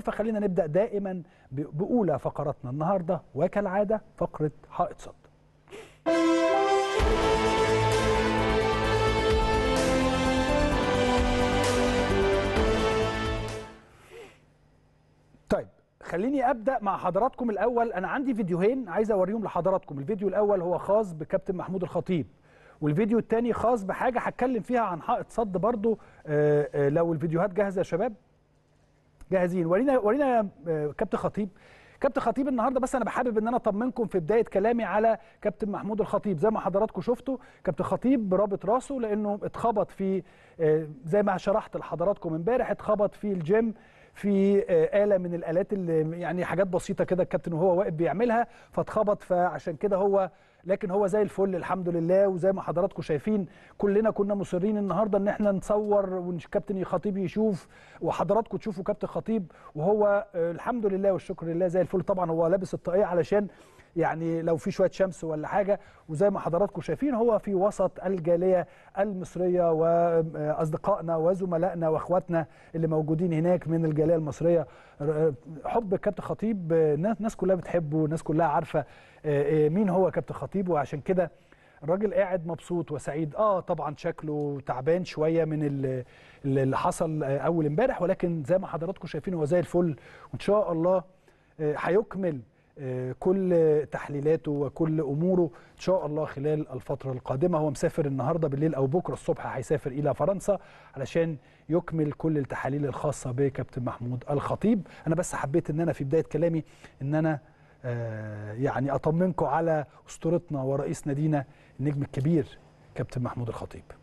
فخلينا نبدأ دائما بأولى فقراتنا النهاردة وكالعادة فقرة حائط صد طيب خليني ابدا مع حضراتكم الاول انا عندي فيديوهين عايز اوريهم لحضراتكم الفيديو الاول هو خاص بكابتن محمود الخطيب والفيديو الثاني خاص بحاجه هتكلم فيها عن حائط صد برضو آه، آه، لو الفيديوهات جاهزه يا شباب جاهزين ورينا ورينا آه، كابتن خطيب كابتن خطيب النهارده بس انا بحابب ان انا اطمنكم في بدايه كلامي على كابتن محمود الخطيب زي ما حضراتكم شفتوا كابتن خطيب رابط راسه لانه اتخبط في آه، زي ما شرحت لحضراتكم امبارح اتخبط في الجيم في آه، آلة من الآلات اللي يعني حاجات بسيطة كده الكابتن وهو واقف بيعملها فاتخبط فعشان كده هو لكن هو زي الفل الحمد لله وزي ما حضراتكم شايفين كلنا كنا مصرين النهارده ان احنا نصور والكابتن خطيب يشوف وحضراتكم تشوفوا كابتن خطيب وهو آه، الحمد لله والشكر لله زي الفل طبعا هو لابس الطاقيه علشان يعني لو في شويه شمس ولا حاجه وزي ما حضراتكم شايفين هو في وسط الجاليه المصريه واصدقائنا وزملائنا واخواتنا اللي موجودين هناك من الجاليه المصريه حب كابتن خطيب الناس كلها بتحبه الناس كلها عارفه آه، مين هو كابتن خطيب وعشان كده الراجل قاعد مبسوط وسعيد اه طبعا شكله تعبان شويه من اللي حصل آه، اول امبارح ولكن زي ما حضراتكم شايفين هو زي الفل وان شاء الله آه، هيكمل كل تحليلاته وكل اموره ان شاء الله خلال الفتره القادمه هو مسافر النهارده بالليل او بكره الصبح هيسافر الى فرنسا علشان يكمل كل التحاليل الخاصه بكابتن محمود الخطيب انا بس حبيت ان انا في بدايه كلامي ان انا آه، يعني اطمنكم على اسطورتنا ورئيس نادينا النجم الكبير كابتن محمود الخطيب